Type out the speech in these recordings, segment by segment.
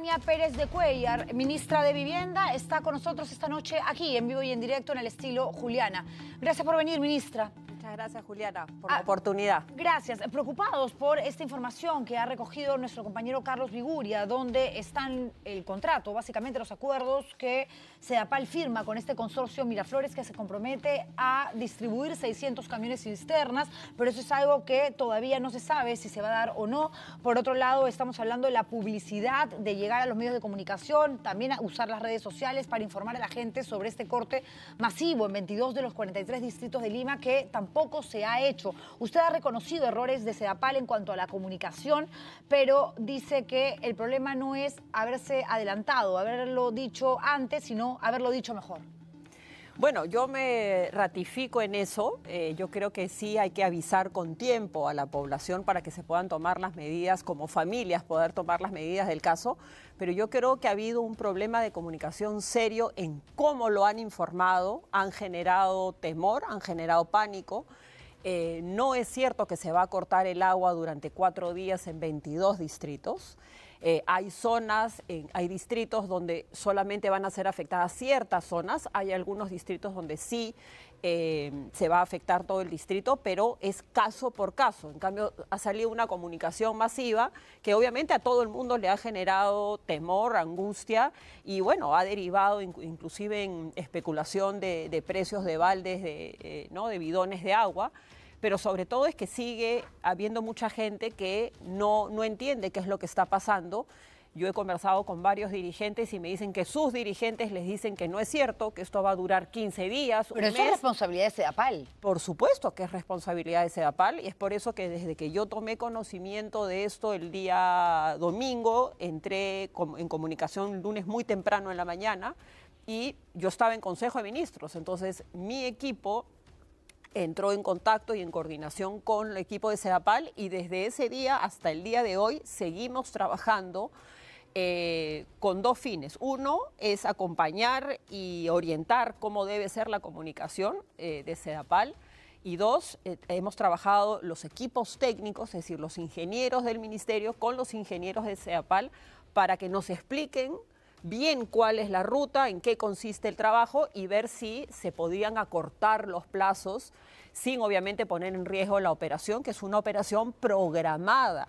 Tania Pérez de Cuellar, ministra de Vivienda, está con nosotros esta noche aquí, en vivo y en directo, en el estilo Juliana. Gracias por venir, ministra. Muchas gracias, Juliana, por ah, la oportunidad. Gracias. Preocupados por esta información que ha recogido nuestro compañero Carlos Viguria, donde están el contrato, básicamente los acuerdos que Sedapal firma con este consorcio Miraflores que se compromete a distribuir 600 camiones cisternas, pero eso es algo que todavía no se sabe si se va a dar o no. Por otro lado, estamos hablando de la publicidad, de llegar a los medios de comunicación, también a usar las redes sociales para informar a la gente sobre este corte masivo en 22 de los 43 distritos de Lima que tampoco se ha hecho. Usted ha reconocido errores de Sedapal en cuanto a la comunicación, pero dice que el problema no es haberse adelantado, haberlo dicho antes, sino haberlo dicho mejor? Bueno, yo me ratifico en eso. Eh, yo creo que sí hay que avisar con tiempo a la población para que se puedan tomar las medidas, como familias poder tomar las medidas del caso. Pero yo creo que ha habido un problema de comunicación serio en cómo lo han informado. Han generado temor, han generado pánico. Eh, no es cierto que se va a cortar el agua durante cuatro días en 22 distritos. Eh, hay zonas, hay distritos donde solamente van a ser afectadas ciertas zonas, hay algunos distritos donde sí eh, se va a afectar todo el distrito, pero es caso por caso. En cambio, ha salido una comunicación masiva que obviamente a todo el mundo le ha generado temor, angustia y bueno, ha derivado inclusive en especulación de, precios de baldes, de eh, bidones de agua pero sobre todo es que sigue habiendo mucha gente que no, no entiende qué es lo que está pasando. Yo he conversado con varios dirigentes y me dicen que sus dirigentes les dicen que no es cierto, que esto va a durar 15 días. Pero es responsabilidad de SEDAPAL. Por supuesto que es responsabilidad de SEDAPAL y es por eso que desde que yo tomé conocimiento de esto el día domingo, entré en comunicación lunes muy temprano en la mañana y yo estaba en Consejo de Ministros. Entonces mi equipo entró en contacto y en coordinación con el equipo de CEDAPAL y desde ese día hasta el día de hoy seguimos trabajando eh, con dos fines. Uno es acompañar y orientar cómo debe ser la comunicación eh, de CEDAPAL. Y dos, eh, hemos trabajado los equipos técnicos, es decir, los ingenieros del ministerio con los ingenieros de CEDAPAL para que nos expliquen bien cuál es la ruta, en qué consiste el trabajo y ver si se podían acortar los plazos sin obviamente poner en riesgo la operación, que es una operación programada.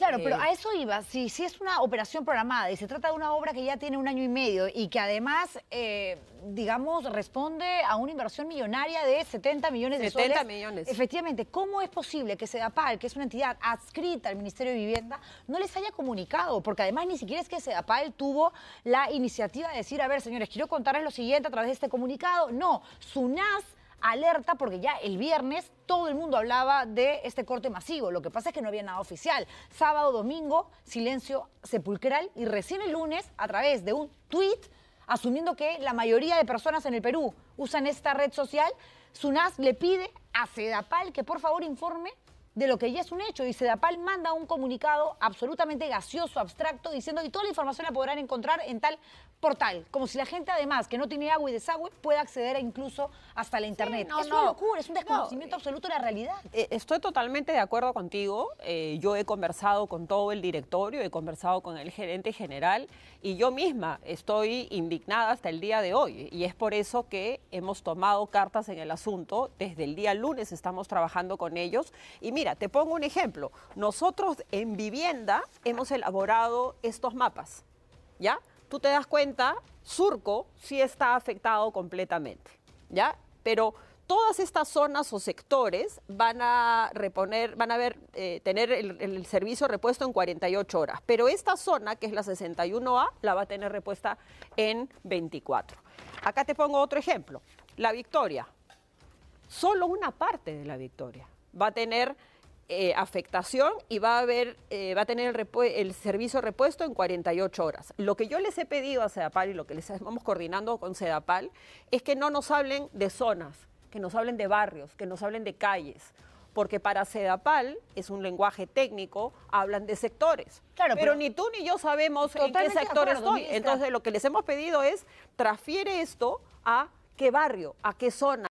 Claro, pero eh, a eso iba. Si, si es una operación programada y se trata de una obra que ya tiene un año y medio y que además, eh, digamos, responde a una inversión millonaria de 70 millones de 70 millones. Efectivamente, ¿cómo es posible que SEDAPAL, que es una entidad adscrita al Ministerio de Vivienda, no les haya comunicado? Porque además ni siquiera es que SEDAPAL tuvo la iniciativa de decir, a ver, señores, quiero contarles lo siguiente a través de este comunicado. No, SUNAS alerta porque ya el viernes todo el mundo hablaba de este corte masivo. Lo que pasa es que no había nada oficial. Sábado, domingo, silencio sepulcral y recién el lunes, a través de un tweet, asumiendo que la mayoría de personas en el Perú usan esta red social, SUNAS le pide a Sedapal que por favor informe de lo que ya es un hecho. Y Sedapal manda un comunicado absolutamente gaseoso, abstracto, diciendo que toda la información la podrán encontrar en tal portal. Como si la gente, además, que no tiene agua y desagüe, pueda acceder incluso hasta la internet. es una locura, es un desconocimiento eh, absoluto de la realidad. Eh, estoy totalmente de acuerdo contigo. Eh, yo he conversado con todo el directorio, he conversado con el gerente general y yo misma estoy indignada hasta el día de hoy. Y es por eso que hemos tomado cartas en el asunto. Desde el día lunes estamos trabajando con ellos. Y Mira, te pongo un ejemplo. Nosotros en vivienda hemos elaborado estos mapas, ¿ya? Tú te das cuenta, surco sí está afectado completamente, ¿ya? Pero todas estas zonas o sectores van a van a eh, tener el, el, servicio repuesto en 48 horas, pero esta zona, que es la 61A, la va a tener repuesta en 24. Acá te pongo otro ejemplo, la Victoria, solo una parte de la Victoria, va a tener eh, afectación y va a, haber, eh, va a tener el, servicio repuesto en 48 horas. Lo que yo les he pedido a CEDAPAL y lo que les estamos coordinando con CEDAPAL es que no nos hablen de zonas, que nos hablen de barrios, que nos hablen de calles. Porque para CEDAPAL, es un lenguaje técnico, hablan de sectores. pero, ni tú ni yo sabemos en qué sector estoy. Entonces lo que les hemos pedido es transfiere esto a qué barrio, a qué zona.